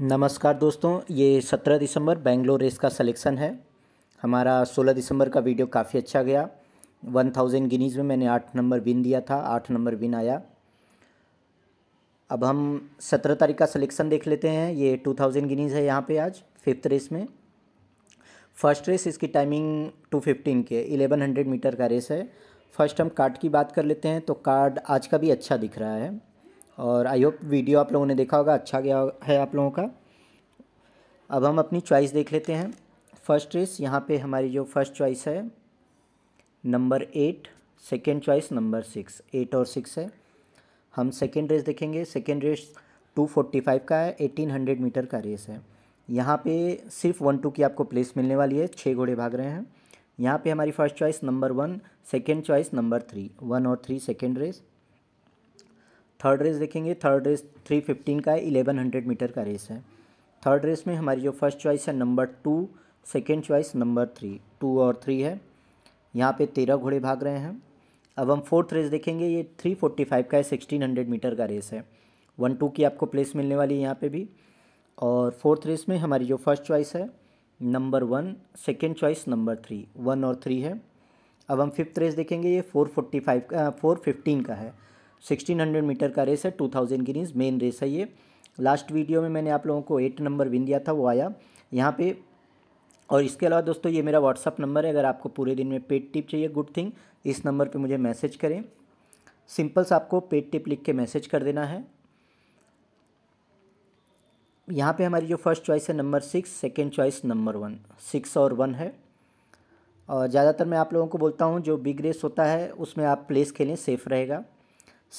नमस्कार दोस्तों ये 17 दिसंबर बेंगलोर रेस का सिलेक्शन है हमारा 16 दिसंबर का वीडियो काफ़ी अच्छा गया 1000 गिनीज़ में मैंने आठ नंबर विन दिया था आठ नंबर विन आया अब हम 17 तारीख का सिलेक्शन देख लेते हैं ये 2000 गिनीज़ है यहाँ पे आज फिफ्थ रेस में फर्स्ट रेस इसकी टाइमिंग टू के है 1100 मीटर का रेस है फर्स्ट हम कार्ड की बात कर लेते हैं तो कार्ड आज का भी अच्छा दिख रहा है और आई होप वीडियो आप लोगों ने देखा होगा अच्छा गया है आप लोगों का अब हम अपनी चॉइस देख लेते हैं फर्स्ट रेस यहाँ पे हमारी जो फर्स्ट चॉइस है number eight second choice number six eight और सिक्स है हम सेकेंड रेस देखेंगे second race two forty five का है एटीन हंड्रेड मीटर का रेस है यहाँ पे सिर्फ वन टू की आपको प्लेस मिलने वाली है छः घोड़े भाग रहे हैं यहाँ पे हमारी first choice number one second choice number three one और three second race third race देखेंगे थर्ड रेस थ्री फिफ्टीन का है इलेवन हंड्रेड मीटर का रेस है थर्ड रेस में हमारी जो फर्स्ट चॉइस है number two second choice number three two और थ्री है यहाँ पे तेरह घोड़े भाग रहे हैं अब हम फोर्थ रेस देखेंगे ये थ्री फोर्टी फाइव का है सिक्सटीन हंड्रेड मीटर का रेस है वन टू की आपको प्लेस मिलने वाली है यहाँ पे भी और फोर्थ रेस में हमारी जो फर्स्ट चॉइस है number one second choice number three one और थ्री है अब हम फिफ्थ रेस देखेंगे ये फोर फोर्टी फाइव का फोर फिफ्टीन का है 1600 मीटर का रेस है 2000 गिनीज मेन रेस है ये लास्ट वीडियो में मैंने आप लोगों को एट नंबर विन दिया था वो आया यहाँ पे और इसके अलावा दोस्तों ये मेरा व्हाट्सअप नंबर है अगर आपको पूरे दिन में पेड टिप चाहिए गुड थिंग इस नंबर पे मुझे मैसेज करें सिंपल सा आपको पेड टिप लिख के मैसेज कर देना है यहाँ पे हमारी जो फर्स्ट चॉइस है number six second choice number one six और वन है और ज़्यादातर मैं आप लोगों को बोलता हूँ जो बिग रेस होता है उसमें आप प्लेस खेलें सेफ़ रहेगा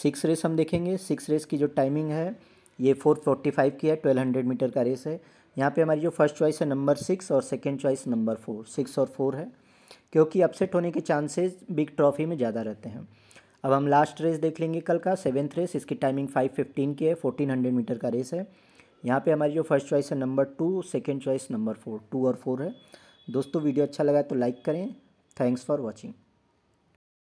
सिक्स रेस हम देखेंगे सिक्स रेस की जो टाइमिंग है ये फोर फोर्टी फाइव की है ट्वेल्व हंड्रेड मीटर का रेस है यहाँ पे हमारी जो फर्स्ट चॉइस है नंबर सिक्स और second choice number four six और फोर है क्योंकि अपसेट होने के चांसेस बिग ट्रॉफी में ज़्यादा रहते हैं अब हम लास्ट रेस देख लेंगे कल का सेवेंथ रेस इसकी टाइमिंग फाइव फिफ्टीन की है फोर्टीन हंड्रेड मीटर का रेस है यहाँ पे हमारी जो फर्स्ट चॉइस है number two second choice number four two और फोर है दोस्तों वीडियो अच्छा लगा तो लाइक करें थैंक्स फॉर वॉचिंग